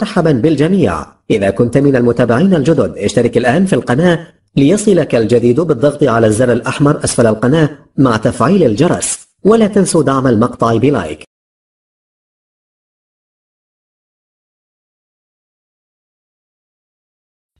مرحبا بالجميع إذا كنت من المتابعين الجدد اشترك الآن في القناة ليصلك الجديد بالضغط على الزر الأحمر أسفل القناة مع تفعيل الجرس ولا تنسوا دعم المقطع بلايك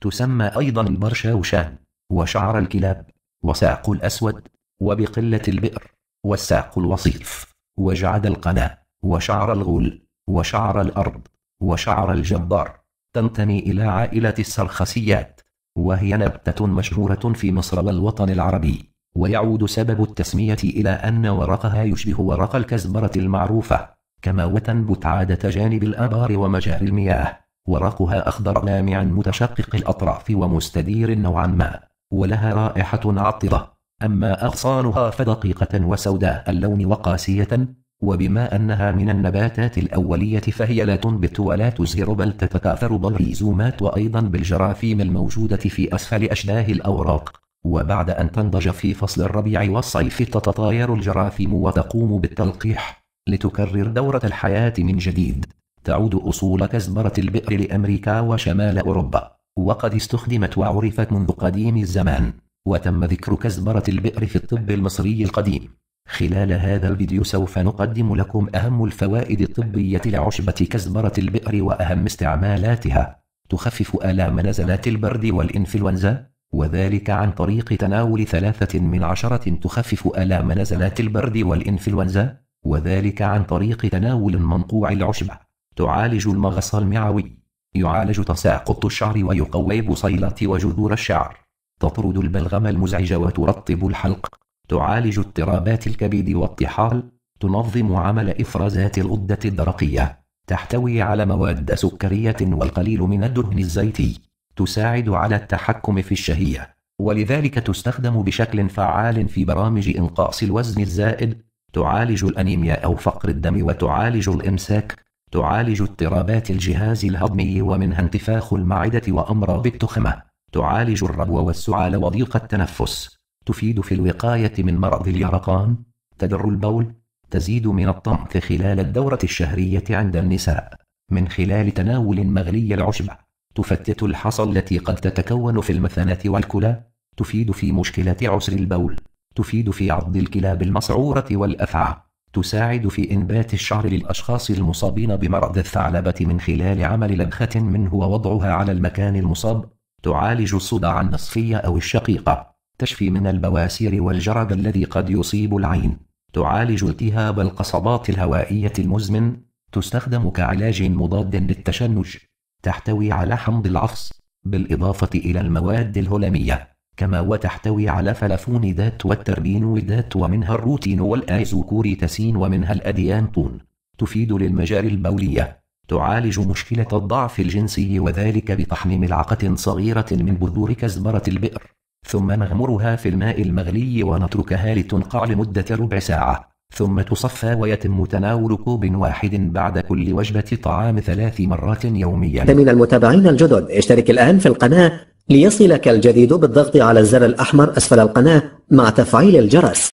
تسمى أيضا برشاوشة وشعر الكلاب وساق الأسود وبقلة البئر والساق الوصيف وجعد القناة وشعر الغول وشعر الأرض وشعر الجبار تنتمي إلى عائلة السرخسيات وهي نبتة مشهورة في مصر والوطن العربي ويعود سبب التسمية إلى أن ورقها يشبه ورق الكزبرة المعروفة كما وتنبت عادة جانب الآبار ومجاري المياه ورقها أخضر لامع متشقق الأطراف ومستدير نوعا ما ولها رائحة عطرة أما أغصانها فدقيقة وسوداء اللون وقاسية وبما أنها من النباتات الأولية فهي لا تنبت ولا تزهر بل تتكاثر بالريزومات وأيضا بالجراثيم الموجودة في أسفل أشداه الأوراق وبعد أن تنضج في فصل الربيع والصيف تتطاير الجراثيم وتقوم بالتلقيح لتكرر دورة الحياة من جديد تعود أصول كزبرة البئر لأمريكا وشمال أوروبا وقد استخدمت وعرفت منذ قديم الزمان وتم ذكر كزبرة البئر في الطب المصري القديم خلال هذا الفيديو سوف نقدم لكم أهم الفوائد الطبية لعشبة كزبرة البئر وأهم استعمالاتها تخفف آلام نزلات البرد والإنفلونزا وذلك عن طريق تناول ثلاثة من عشرة تخفف آلام نزلات البرد والإنفلونزا وذلك عن طريق تناول منقوع العشبة تعالج المغص المعوي يعالج تساقط الشعر ويقوي بصيلات وجذور الشعر تطرد البلغم المزعج وترطب الحلق تعالج اضطرابات الكبد والطحال تنظم عمل إفرازات الغدة الدرقية تحتوي على مواد سكرية والقليل من الدهن الزيتي تساعد على التحكم في الشهية ولذلك تستخدم بشكل فعال في برامج إنقاص الوزن الزائد تعالج الأنيميا أو فقر الدم وتعالج الإمساك تعالج اضطرابات الجهاز الهضمي ومنها انتفاخ المعدة وأمراض التخمة تعالج الربو والسعال وضيق التنفس تفيد في الوقاية من مرض اليرقان، تدر البول، تزيد من الطمث خلال الدورة الشهرية عند النساء، من خلال تناول مغلي العشب تفتت الحصى التي قد تتكون في المثانة والكلى، تفيد في مشكلة عسر البول، تفيد في عض الكلاب المسعورة والأفعى، تساعد في إنبات الشعر للأشخاص المصابين بمرض الثعلبة من خلال عمل لبخة منه ووضعها على المكان المصاب، تعالج الصداع النصفي أو الشقيقة. تشفي من البواسير والجرد الذي قد يصيب العين تعالج التهاب القصبات الهوائية المزمن تستخدم كعلاج مضاد للتشنج تحتوي على حمض العفص بالإضافة إلى المواد الهلمية كما وتحتوي على فلافونيدات والتربينويدات ومنها الروتين والآيزوكوريتاسين ومنها الأديانتون تفيد للمجاري البولية تعالج مشكلة الضعف الجنسي وذلك بتحميم ملعقة صغيرة من بذور كزبرة البئر ثم نغمرها في الماء المغلي ونتركها لتنقع لمدة ربع ساعة ثم تصفى ويتم تناول كوب واحد بعد كل وجبة طعام ثلاث مرات يوميا من المتابعين الجدد اشترك الآن في القناة ليصلك الجديد بالضغط على الزر الأحمر أسفل القناة مع تفعيل الجرس